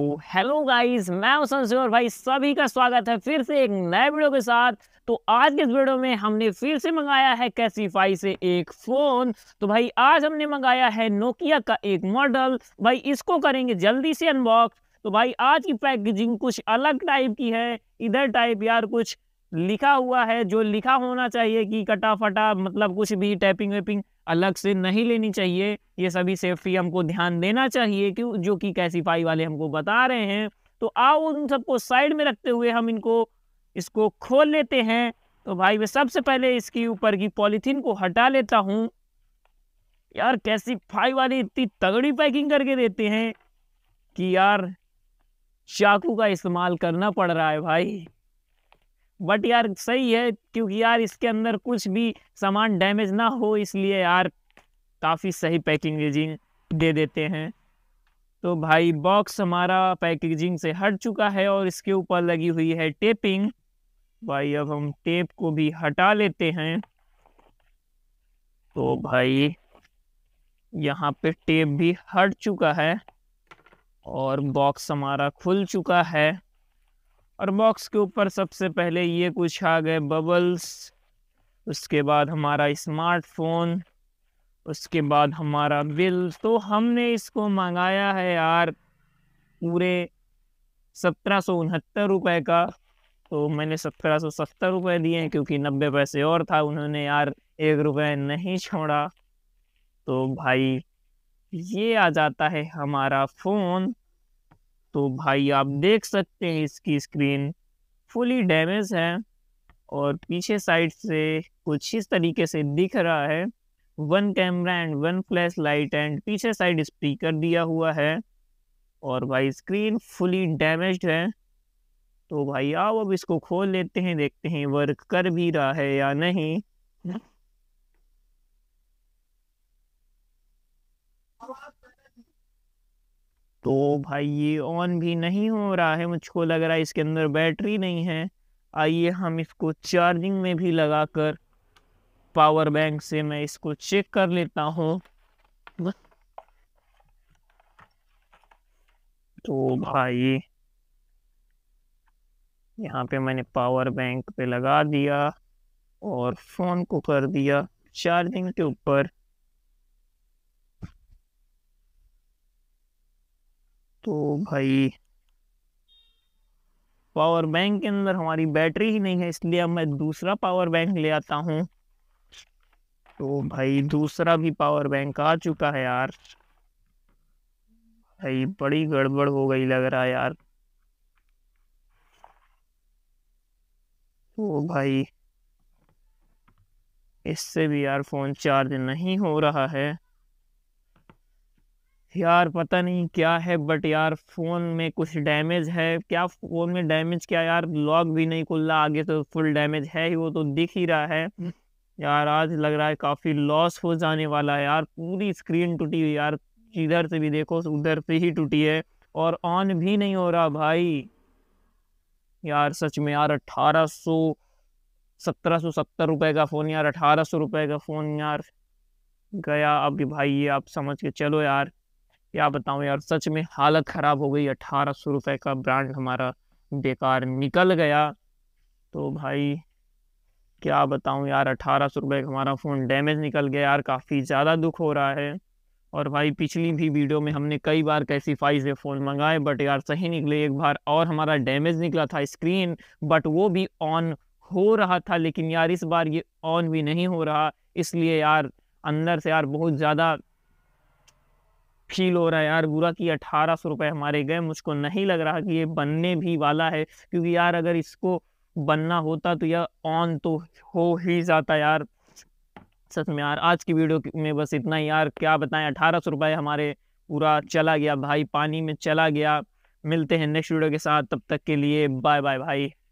hello guys मैं हुसन और भाई सभी का स्वागत है फिर से एक नए वीडियो के साथ तो आज के इस वीडियो में हमने फिर से मंगाया है कैसीफाई से एक फ़ोन तो भाई आज हमने मंगाया है नोकिया का एक मॉडल भाई इसको करेंगे जल्दी से अनबॉक्स तो भाई आज की पैकेजिंग कुछ अलग टाइप की है इधर टाइप यार कुछ लिखा हुआ है जो लिखा होना चाहिए कि कटा मतलब कुछ भी टैपिंग वेपिंग अलग से नहीं लेनी चाहिए ये सभी सेफ्टी हमको ध्यान देना चाहिए कि जो कि कैसीफाई वाले हमको बता रहे हैं तो आओ उन सबको साइड में रखते हुए हम इनको इसको खोल लेते हैं तो भाई मैं सबसे पहले इसके ऊपर की पॉलीथीन को हटा लेता हूँ यार कैसी फाई वाली इतनी तगड़ी पैकिंग करके देते हैं कि यार चाकू का इस्तेमाल करना पड़ रहा है भाई बट यार सही है क्योंकि यार इसके अंदर कुछ भी सामान डैमेज ना हो इसलिए यार काफ़ी सही पैकेजिंग दे देते हैं तो भाई बॉक्स हमारा पैकेजिंग से हट चुका है और इसके ऊपर लगी हुई है टेपिंग भाई अब हम टेप को भी हटा लेते हैं तो भाई यहाँ पे टेप भी हट चुका है और बॉक्स हमारा खुल चुका है और बॉक्स के ऊपर सबसे पहले ये कुछ आ गए बबल्स उसके बाद हमारा स्मार्टफोन उसके बाद हमारा बिल तो हमने इसको मंगाया है यार पूरे सत्रह सौ उनहत्तर रुपये का तो मैंने सत्रह सौ सत्तर रुपये दिए हैं क्योंकि नब्बे पैसे और था उन्होंने यार एक रुपये नहीं छोड़ा तो भाई ये आ जाता है हमारा फ़ोन तो भाई आप देख सकते हैं इसकी स्क्रीन फुली डैमेज है और पीछे साइड से कुछ इस तरीके से दिख रहा है one camera and one flash light and पीछे साइड स्पीकर दिया हुआ है और भाई स्क्रीन फुली डैमेज है तो भाई आओ अब इसको खोल लेते हैं देखते हैं वर्क कर भी रहा है या नहीं तो भाई ये ऑन भी नहीं हो रहा है मुझको लग रहा है इसके अंदर बैटरी नहीं है आइए हम इसको चार्जिंग में भी लगा कर पावर बैंक से मैं इसको चेक कर लेता हूँ तो भाई यहाँ पे मैंने पावर बैंक पे लगा दिया और फ़ोन को कर दिया चार्जिंग के ऊपर तो भाई पावर बैंक के अंदर हमारी बैटरी ही नहीं है इसलिए अब मैं दूसरा पावर बैंक ले आता हूँ तो भाई दूसरा भी पावर बैंक आ चुका है यार भाई बड़ी गड़बड़ हो गई लग रहा है यार तो भाई इससे भी यार फ़ोन चार्ज नहीं हो रहा है यार पता नहीं क्या है बट यार फ़ोन में कुछ डैमेज है क्या फ़ोन में डैमेज क्या यार लॉक भी नहीं खुल रहा आगे तो फुल डैमेज है ही वो तो दिख ही रहा है यार आज लग रहा है काफ़ी लॉस हो जाने वाला है यार पूरी स्क्रीन टूटी हुई यार इधर से भी देखो उधर से ही टूटी है और ऑन भी नहीं हो रहा भाई यार सच में यार अट्ठारह सौ सत्रह सौ सत्तर रुपये का फ़ोन यार अठारह सौ रुपये का फ़ोन यार गया अब भाई ये आप समझ के चलो यार क्या बताऊं यार सच में हालत ख़राब हो गई अट्ठारह सौ रुपये का ब्रांड हमारा बेकार निकल गया तो भाई क्या बताऊं यार अट्ठारह सौ रुपये का हमारा फ़ोन डैमेज निकल गया यार काफ़ी ज़्यादा दुख हो रहा है और भाई पिछली भी वीडियो में हमने कई बार फाइव से फ़ोन मंगाए बट यार सही निकले एक बार और हमारा डैमेज निकला था स्क्रीन बट वो भी ऑन हो रहा था लेकिन यार इस बार ये ऑन भी नहीं हो रहा इसलिए यार अंदर से यार बहुत ज़्यादा फील हो रहा है यार बुरा कि अठारह सौ रुपये हमारे गए मुझको नहीं लग रहा कि ये बनने भी वाला है क्योंकि यार अगर इसको बनना होता तो यह ऑन तो हो ही जाता यार सच में यार आज की वीडियो में बस इतना ही यार क्या बताएं अठारह सौ रुपये हमारे पूरा चला गया भाई पानी में चला गया मिलते हैं नेक्स्ट वीडियो के साथ तब तक के लिए बाय बाय भाई